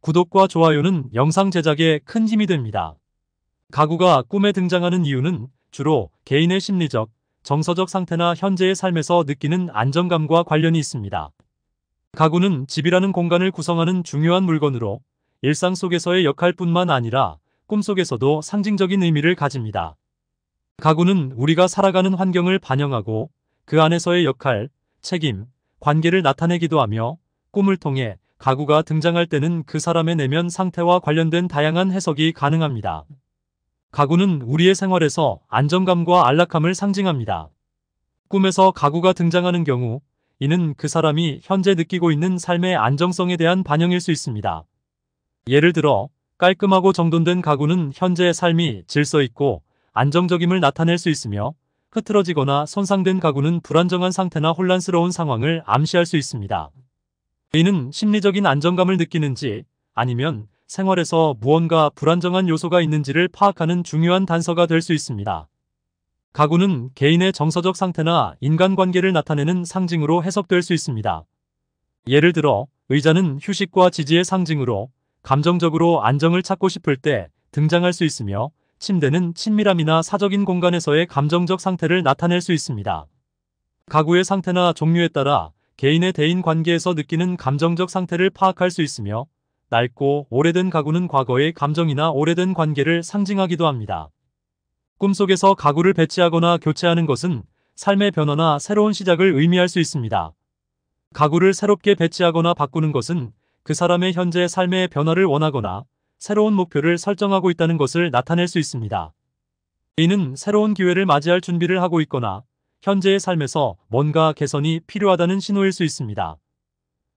구독과 좋아요는 영상 제작에 큰 힘이 됩니다. 가구가 꿈에 등장하는 이유는 주로 개인의 심리적, 정서적 상태나 현재의 삶에서 느끼는 안정감과 관련이 있습니다. 가구는 집이라는 공간을 구성하는 중요한 물건으로 일상 속에서의 역할뿐만 아니라 꿈속에서도 상징적인 의미를 가집니다. 가구는 우리가 살아가는 환경을 반영하고 그 안에서의 역할, 책임, 관계를 나타내기도 하며 꿈을 통해 가구가 등장할 때는 그 사람의 내면 상태와 관련된 다양한 해석이 가능합니다. 가구는 우리의 생활에서 안정감과 안락함을 상징합니다. 꿈에서 가구가 등장하는 경우 이는 그 사람이 현재 느끼고 있는 삶의 안정성에 대한 반영일 수 있습니다. 예를 들어 깔끔하고 정돈된 가구는 현재의 삶이 질서 있고 안정적임을 나타낼 수 있으며 흐트러지거나 손상된 가구는 불안정한 상태나 혼란스러운 상황을 암시할 수 있습니다. 이는 심리적인 안정감을 느끼는지 아니면 생활에서 무언가 불안정한 요소가 있는지를 파악하는 중요한 단서가 될 수 있습니다. 가구는 개인의 정서적 상태나 인간관계를 나타내는 상징으로 해석될 수 있습니다. 예를 들어 의자는 휴식과 지지의 상징으로 감정적으로 안정을 찾고 싶을 때 등장할 수 있으며 침대는 친밀함이나 사적인 공간에서의 감정적 상태를 나타낼 수 있습니다. 가구의 상태나 종류에 따라 개인의 대인 관계에서 느끼는 감정적 상태를 파악할 수 있으며 낡고 오래된 가구는 과거의 감정이나 오래된 관계를 상징하기도 합니다. 꿈속에서 가구를 배치하거나 교체하는 것은 삶의 변화나 새로운 시작을 의미할 수 있습니다. 가구를 새롭게 배치하거나 바꾸는 것은 그 사람의 현재 삶의 변화를 원하거나 새로운 목표를 설정하고 있다는 것을 나타낼 수 있습니다. 이는 새로운 기회를 맞이할 준비를 하고 있거나 현재의 삶에서 뭔가 개선이 필요하다는 신호일 수 있습니다.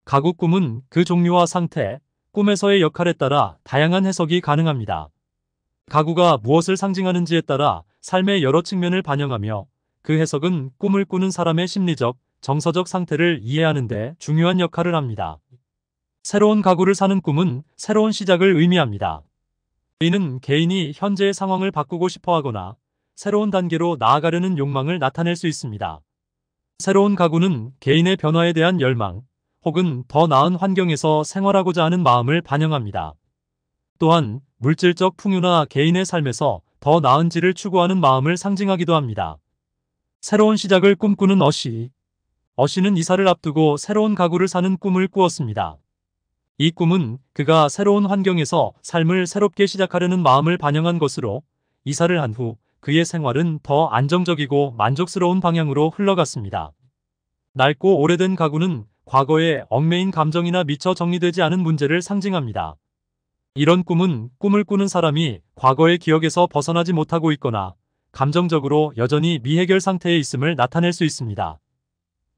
가구 꿈은 그 종류와 상태, 꿈에서의 역할에 따라 다양한 해석이 가능합니다. 가구가 무엇을 상징하는지에 따라 삶의 여러 측면을 반영하며 그 해석은 꿈을 꾸는 사람의 심리적, 정서적 상태를 이해하는데 중요한 역할을 합니다. 새로운 가구를 사는 꿈은 새로운 시작을 의미합니다. 이는 개인이 현재의 상황을 바꾸고 싶어 하거나 새로운 단계로 나아가려는 욕망을 나타낼 수 있습니다. 새로운 가구는 개인의 변화에 대한 열망 혹은 더 나은 환경에서 생활하고자 하는 마음을 반영합니다. 또한 물질적 풍요나 개인의 삶에서 더 나은 질을 추구하는 마음을 상징하기도 합니다. 새로운 시작을 꿈꾸는 어씨 어씨는 이사를 앞두고 새로운 가구를 사는 꿈을 꾸었습니다. 이 꿈은 그가 새로운 환경에서 삶을 새롭게 시작하려는 마음을 반영한 것으로 이사를 한후 그의 생활은 더 안정적이고 만족스러운 방향으로 흘러갔습니다. 낡고 오래된 가구는 과거의 얽매인 감정이나 미처 정리되지 않은 문제를 상징합니다. 이런 꿈은 꿈을 꾸는 사람이 과거의 기억에서 벗어나지 못하고 있거나 감정적으로 여전히 미해결 상태에 있음을 나타낼 수 있습니다.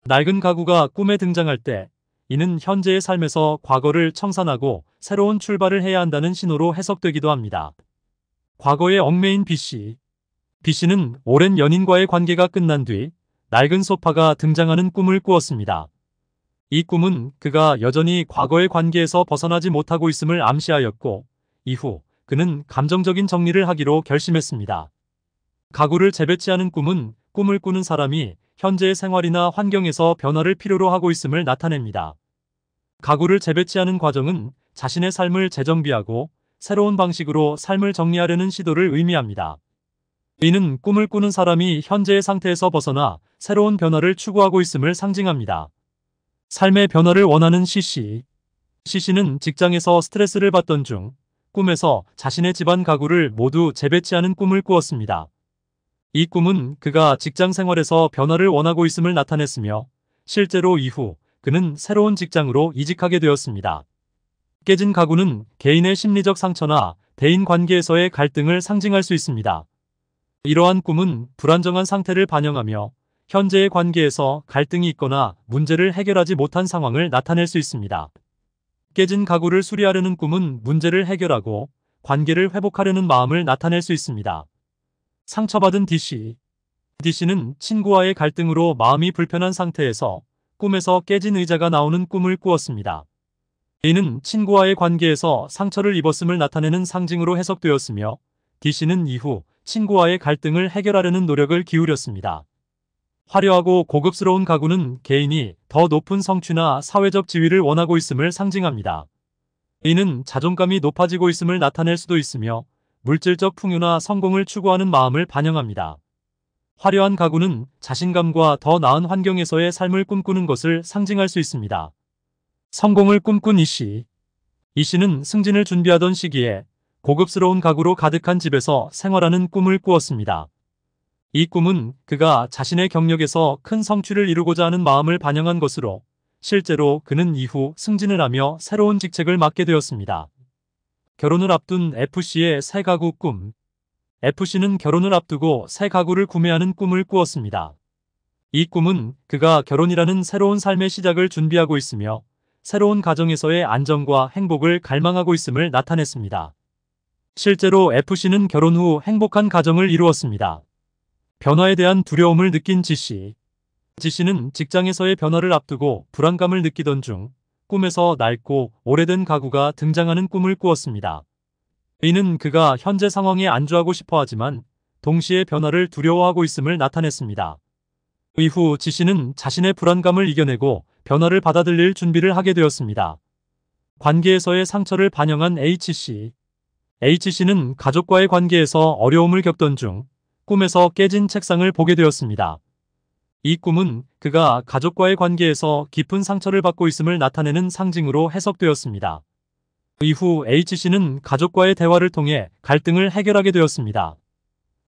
낡은 가구가 꿈에 등장할 때 이는 현재의 삶에서 과거를 청산하고 새로운 출발을 해야 한다는 신호로 해석되기도 합니다. 과거의 얽매인 B씨, B씨는 오랜 연인과의 관계가 끝난 뒤 낡은 소파가 등장하는 꿈을 꾸었습니다. 이 꿈은 그가 여전히 과거의 관계에서 벗어나지 못하고 있음을 암시하였고 이후 그는 감정적인 정리를 하기로 결심했습니다. 가구를 재배치하는 꿈은 꿈을 꾸는 사람이 현재의 생활이나 환경에서 변화를 필요로 하고 있음을 나타냅니다. 가구를 재배치하는 과정은 자신의 삶을 재정비하고 새로운 방식으로 삶을 정리하려는 시도를 의미합니다. 이는 꿈을 꾸는 사람이 현재의 상태에서 벗어나 새로운 변화를 추구하고 있음을 상징합니다. 삶의 변화를 원하는 시시. 시시는 직장에서 스트레스를 받던 중 꿈에서 자신의 집안 가구를 모두 재배치하는 꿈을 꾸었습니다. 이 꿈은 그가 직장 생활에서 변화를 원하고 있음을 나타냈으며 실제로 이후 그는 새로운 직장으로 이직하게 되었습니다. 깨진 가구는 개인의 심리적 상처나 대인 관계에서의 갈등을 상징할 수 있습니다. 이러한 꿈은 불안정한 상태를 반영하며 현재의 관계에서 갈등이 있거나 문제를 해결하지 못한 상황을 나타낼 수 있습니다. 깨진 가구를 수리하려는 꿈은 문제를 해결하고 관계를 회복하려는 마음을 나타낼 수 있습니다. 상처받은 DC DC는 친구와의 갈등으로 마음이 불편한 상태에서 꿈에서 깨진 의자가 나오는 꿈을 꾸었습니다. A는 친구와의 관계에서 상처를 입었음을 나타내는 상징으로 해석되었으며 DC는 이후 친구와의 갈등을 해결하려는 노력을 기울였습니다. 화려하고 고급스러운 가구는 개인이 더 높은 성취나 사회적 지위를 원하고 있음을 상징합니다. 이는 자존감이 높아지고 있음을 나타낼 수도 있으며 물질적 풍요나 성공을 추구하는 마음을 반영합니다. 화려한 가구는 자신감과 더 나은 환경에서의 삶을 꿈꾸는 것을 상징할 수 있습니다. 성공을 꿈꾼 이씨 이씨는 승진을 준비하던 시기에 고급스러운 가구로 가득한 집에서 생활하는 꿈을 꾸었습니다. 이 꿈은 그가 자신의 경력에서 큰 성취를 이루고자 하는 마음을 반영한 것으로 실제로 그는 이후 승진을 하며 새로운 직책을 맡게 되었습니다. 결혼을 앞둔 FC의 새 가구 꿈 FC는 결혼을 앞두고 새 가구를 구매하는 꿈을 꾸었습니다. 이 꿈은 그가 결혼이라는 새로운 삶의 시작을 준비하고 있으며 새로운 가정에서의 안정과 행복을 갈망하고 있음을 나타냈습니다. 실제로 FC는 결혼 후 행복한 가정을 이루었습니다. 변화에 대한 두려움을 느낀 지씨. 지씨는 직장에서의 변화를 앞두고 불안감을 느끼던 중 꿈에서 낡고 오래된 가구가 등장하는 꿈을 꾸었습니다. 이는 그가 현재 상황에 안주하고 싶어 하지만 동시에 변화를 두려워하고 있음을 나타냈습니다. 이후 지씨는 자신의 불안감을 이겨내고 변화를 받아들일 준비를 하게 되었습니다. 관계에서의 상처를 반영한 H씨. H씨는 가족과의 관계에서 어려움을 겪던 중 꿈에서 깨진 책상을 보게 되었습니다. 이 꿈은 그가 가족과의 관계에서 깊은 상처를 받고 있음을 나타내는 상징으로 해석되었습니다. 이후 H씨는 가족과의 대화를 통해 갈등을 해결하게 되었습니다.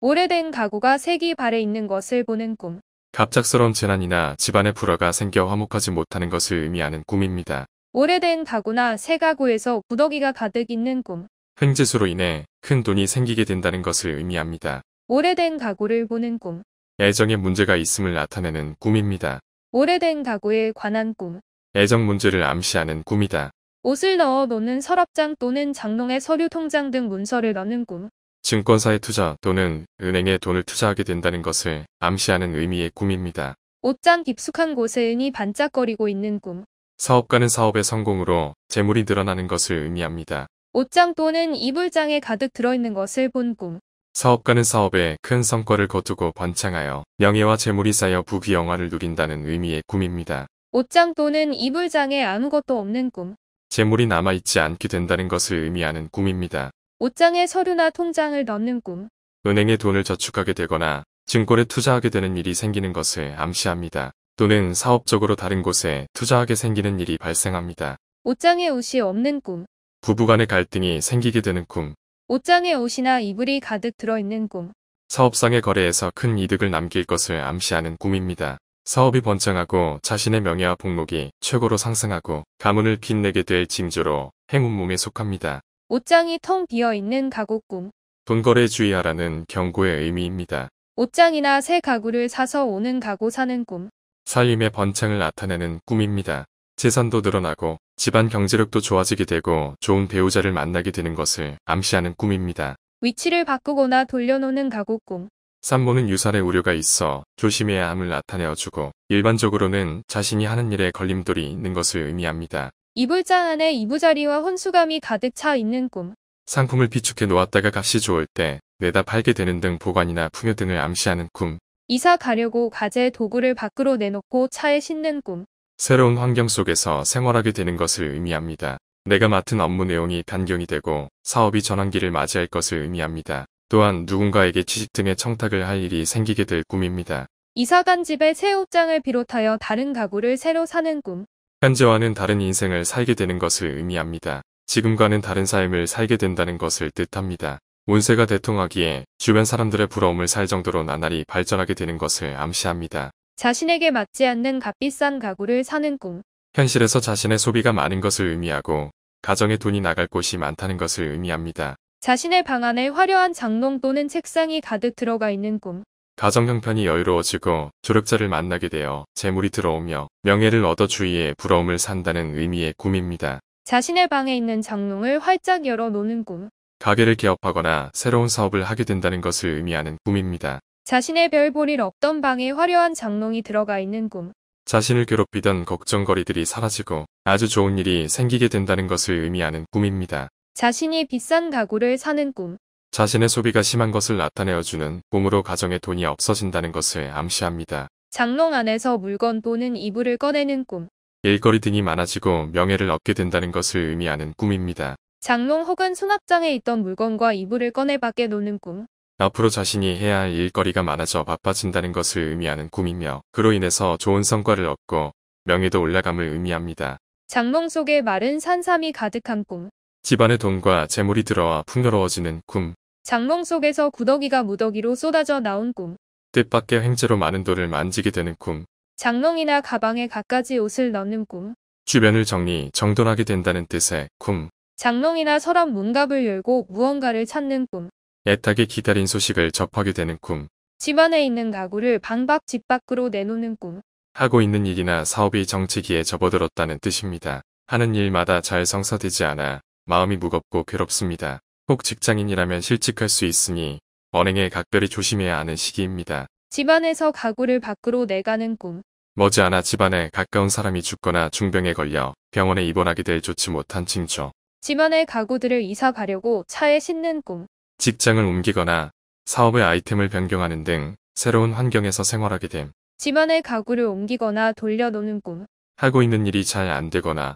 오래된 가구가 색이 발에 있는 것을 보는 꿈. 갑작스러운 재난이나 집안의 불화가 생겨 화목하지 못하는 것을 의미하는 꿈입니다. 오래된 가구나 새 가구에서 구더기가 가득 있는 꿈. 횡재수로 인해 큰 돈이 생기게 된다는 것을 의미합니다. 오래된 가구를 보는 꿈. 애정에 문제가 있음을 나타내는 꿈입니다. 오래된 가구에 관한 꿈. 애정 문제를 암시하는 꿈이다. 옷을 넣어 놓는 서랍장 또는 장롱의 서류 통장 등 문서를 넣는 꿈. 증권사의 투자 또는 은행에 돈을 투자하게 된다는 것을 암시하는 의미의 꿈입니다. 옷장 깊숙한 곳에 은이 반짝거리고 있는 꿈. 사업가는 사업의 성공으로 재물이 늘어나는 것을 의미합니다. 옷장 또는 이불장에 가득 들어있는 것을 본 꿈. 사업가는 사업에 큰 성과를 거두고 번창하여 명예와 재물이 쌓여 부귀영화를 누린다는 의미의 꿈입니다. 옷장 또는 이불장에 아무것도 없는 꿈. 재물이 남아있지 않게 된다는 것을 의미하는 꿈입니다. 옷장에 서류나 통장을 넣는 꿈. 은행에 돈을 저축하게 되거나 증권에 투자하게 되는 일이 생기는 것을 암시합니다. 또는 사업적으로 다른 곳에 투자하게 생기는 일이 발생합니다. 옷장에 옷이 없는 꿈. 부부간의 갈등이 생기게 되는 꿈. 옷장에 옷이나 이불이 가득 들어있는 꿈. 사업상의 거래에서 큰 이득을 남길 것을 암시하는 꿈입니다. 사업이 번창하고 자신의 명예와 복록이 최고로 상승하고 가문을 빛내게 될 징조로 행운몸에 속합니다. 옷장이 텅 비어있는 가구 꿈. 돈거래 주의하라는 경고의 의미입니다. 옷장이나 새 가구를 사서 오는 가구 사는 꿈. 살림의 번창을 나타내는 꿈입니다. 재산도 늘어나고 집안 경제력도 좋아지게 되고 좋은 배우자를 만나게 되는 것을 암시하는 꿈입니다. 위치를 바꾸거나 돌려놓는 가구 꿈. 산모는 유산의 우려가 있어 조심해야 함을 나타내어주고 일반적으로는 자신이 하는 일에 걸림돌이 있는 것을 의미합니다. 이불장 안에 이부자리와 혼수감이 가득 차 있는 꿈. 상품을 비축해 놓았다가 값이 좋을 때 내다 팔게 되는 등 보관이나 풍요 등을 암시하는 꿈. 이사 가려고 가재 도구를 밖으로 내놓고 차에 싣는 꿈. 새로운 환경 속에서 생활하게 되는 것을 의미합니다. 내가 맡은 업무 내용이 변경이 되고 사업이 전환기를 맞이할 것을 의미합니다. 또한 누군가에게 취직 등의 청탁을 할 일이 생기게 될 꿈입니다. 이사 간 집의 새 옷장을 비롯하여 다른 가구를 새로 사는 꿈. 현재와는 다른 인생을 살게 되는 것을 의미합니다. 지금과는 다른 삶을 살게 된다는 것을 뜻합니다. 운세가 대통하기에 주변 사람들의 부러움을 살 정도로 나날이 발전하게 되는 것을 암시합니다. 자신에게 맞지 않는 값비싼 가구를 사는 꿈. 현실에서 자신의 소비가 많은 것을 의미하고 가정에 돈이 나갈 곳이 많다는 것을 의미합니다. 자신의 방 안에 화려한 장롱 또는 책상이 가득 들어가 있는 꿈. 가정 형편이 여유로워지고 조력자를 만나게 되어 재물이 들어오며 명예를 얻어 주위에 부러움을 산다는 의미의 꿈입니다. 자신의 방에 있는 장롱을 활짝 열어 놓는 꿈. 가게를 개업하거나 새로운 사업을 하게 된다는 것을 의미하는 꿈입니다. 자신의 별볼일 없던 방에 화려한 장롱이 들어가 있는 꿈. 자신을 괴롭히던 걱정거리들이 사라지고 아주 좋은 일이 생기게 된다는 것을 의미하는 꿈입니다. 자신이 비싼 가구를 사는 꿈. 자신의 소비가 심한 것을 나타내어주는 꿈으로 가정에 돈이 없어진다는 것을 암시합니다. 장롱 안에서 물건 또는 이불을 꺼내는 꿈. 일거리 등이 많아지고 명예를 얻게 된다는 것을 의미하는 꿈입니다. 장롱 혹은 수납장에 있던 물건과 이불을 꺼내 밖에 노는 꿈. 앞으로 자신이 해야 할 일거리가 많아져 바빠진다는 것을 의미하는 꿈이며 그로 인해서 좋은 성과를 얻고 명예도 올라감을 의미합니다. 장롱 속에 마른 산삼이 가득한 꿈. 집안의 돈과 재물이 들어와 풍요로워지는 꿈. 장롱 속에서 구더기가 무더기로 쏟아져 나온 꿈. 뜻밖의 횡재로 많은 돈을 만지게 되는 꿈. 장롱이나 가방에 갖가지 옷을 넣는 꿈. 주변을 정리, 정돈하게 된다는 뜻의 꿈. 장롱이나 서랍 문갑을 열고 무언가를 찾는 꿈. 애타게 기다린 소식을 접하게 되는 꿈. 집안에 있는 가구를 방박 집 밖으로 내놓는 꿈. 하고 있는 일이나 사업이 정치기에 접어들었다는 뜻입니다. 하는 일마다 잘 성사되지 않아 마음이 무겁고 괴롭습니다. 혹 직장인이라면 실직할 수 있으니 언행에 각별히 조심해야 하는 시기입니다. 집안에서 가구를 밖으로 내가는 꿈. 머지않아 집안에 가까운 사람이 죽거나 중병에 걸려 병원에 입원하게 될 좋지 못한 징조. 집안의 가구들을 이사 가려고 차에 싣는 꿈. 직장을 옮기거나 사업의 아이템을 변경하는 등 새로운 환경에서 생활하게 됨. 집안의 가구를 옮기거나 돌려놓는 꿈. 하고 있는 일이 잘 안 되거나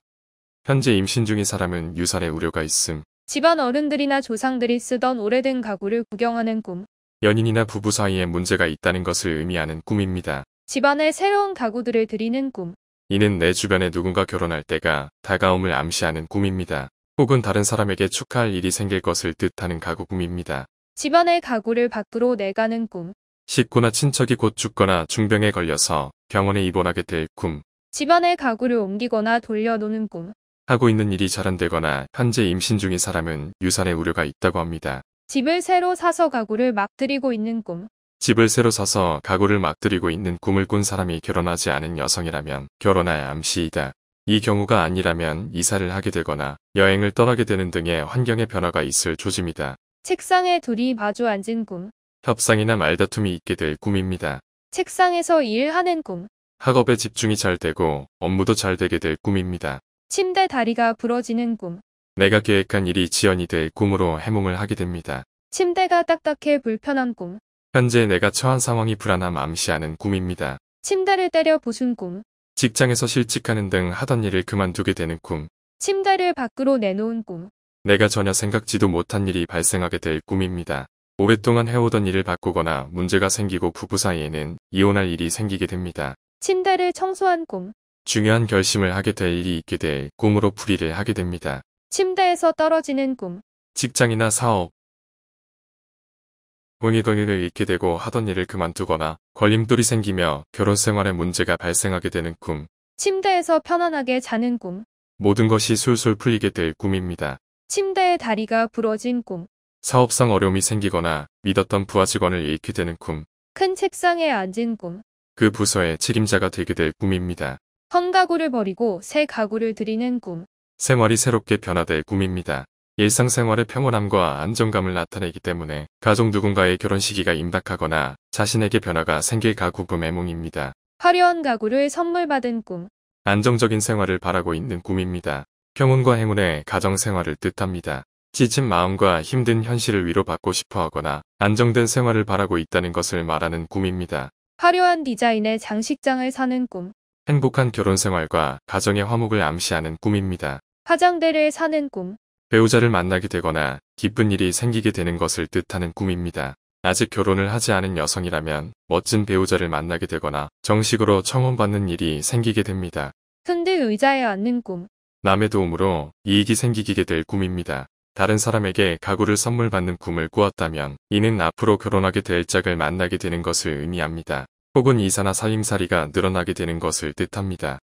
현재 임신 중인 사람은 유산의 우려가 있음. 집안 어른들이나 조상들이 쓰던 오래된 가구를 구경하는 꿈. 연인이나 부부 사이에 문제가 있다는 것을 의미하는 꿈입니다. 집안의 새로운 가구들을 드리는 꿈. 이는 내 주변에 누군가 결혼할 때가 다가옴을 암시하는 꿈입니다. 혹은 다른 사람에게 축하할 일이 생길 것을 뜻하는 가구 꿈입니다. 집안의 가구를 밖으로 내가는 꿈. 식구나 친척이 곧 죽거나 중병에 걸려서 병원에 입원하게 될 꿈. 집안의 가구를 옮기거나 돌려놓는 꿈. 하고 있는 일이 잘 안되거나 현재 임신 중인 사람은 유산의 우려가 있다고 합니다. 집을 새로 사서 가구를 막 들이고 있는 꿈. 집을 새로 사서 가구를 막 들이고 있는 꿈을 꾼 사람이 결혼하지 않은 여성이라면 결혼하여 암시이다. 이 경우가 아니라면 이사를 하게 되거나 여행을 떠나게 되는 등의 환경의 변화가 있을 조짐이다. 책상에 둘이 마주 앉은 꿈. 협상이나 말다툼이 있게 될 꿈입니다. 책상에서 일하는 꿈. 학업에 집중이 잘 되고 업무도 잘 되게 될 꿈입니다. 침대 다리가 부러지는 꿈. 내가 계획한 일이 지연이 될 꿈으로 해몽을 하게 됩니다. 침대가 딱딱해 불편한 꿈. 현재 내가 처한 상황이 불안함 암시하는 꿈입니다. 침대를 때려 부순 꿈. 직장에서 실직하는 등 하던 일을 그만두게 되는 꿈. 침대를 밖으로 내놓은 꿈. 내가 전혀 생각지도 못한 일이 발생하게 될 꿈입니다. 오랫동안 해오던 일을 바꾸거나 문제가 생기고 부부 사이에는 이혼할 일이 생기게 됩니다. 침대를 청소한 꿈. 중요한 결심을 하게 될 일이 있게 될 꿈으로 풀이를 하게 됩니다. 침대에서 떨어지는 꿈. 직장이나 사업, 혼이더이를 잃게 되고 하던 일을 그만두거나 걸림돌이 생기며 결혼 생활에 문제가 발생하게 되는 꿈. 침대에서 편안하게 자는 꿈. 모든 것이 술술 풀리게 될 꿈입니다. 침대의 다리가 부러진 꿈. 사업상 어려움이 생기거나 믿었던 부하 직원을 잃게 되는 꿈. 큰 책상에 앉은 꿈. 그 부서의 책임자가 되게 될 꿈입니다. 헌 가구를 버리고 새 가구를 들이는 꿈. 생활이 새롭게 변화될 꿈입니다. 일상생활의 평온함과 안정감을 나타내기 때문에 가족 누군가의 결혼 시기가 임박하거나 자신에게 변화가 생길 가구부 매몽입니다. 화려한 가구를 선물 받은 꿈. 안정적인 생활을 바라고 있는 꿈입니다. 평온과 행운의 가정생활을 뜻합니다. 지친 마음과 힘든 현실을 위로받고 싶어 하거나 안정된 생활을 바라고 있다는 것을 말하는 꿈입니다. 화려한 디자인의 장식장을 사는 꿈. 행복한 결혼 생활과 가정의 화목을 암시하는 꿈입니다. 화장대를 사는 꿈. 배우자를 만나게 되거나 기쁜 일이 생기게 되는 것을 뜻하는 꿈입니다. 아직 결혼을 하지 않은 여성이라면 멋진 배우자를 만나게 되거나 정식으로 청혼받는 일이 생기게 됩니다. 흔들 의자에 앉는 꿈. 남의 도움으로 이익이 생기게 될 꿈입니다. 다른 사람에게 가구를 선물 받는 꿈을 꾸었다면 이는 앞으로 결혼하게 될 짝을 만나게 되는 것을 의미합니다. 혹은 이사나 사림사리가 늘어나게 되는 것을 뜻합니다.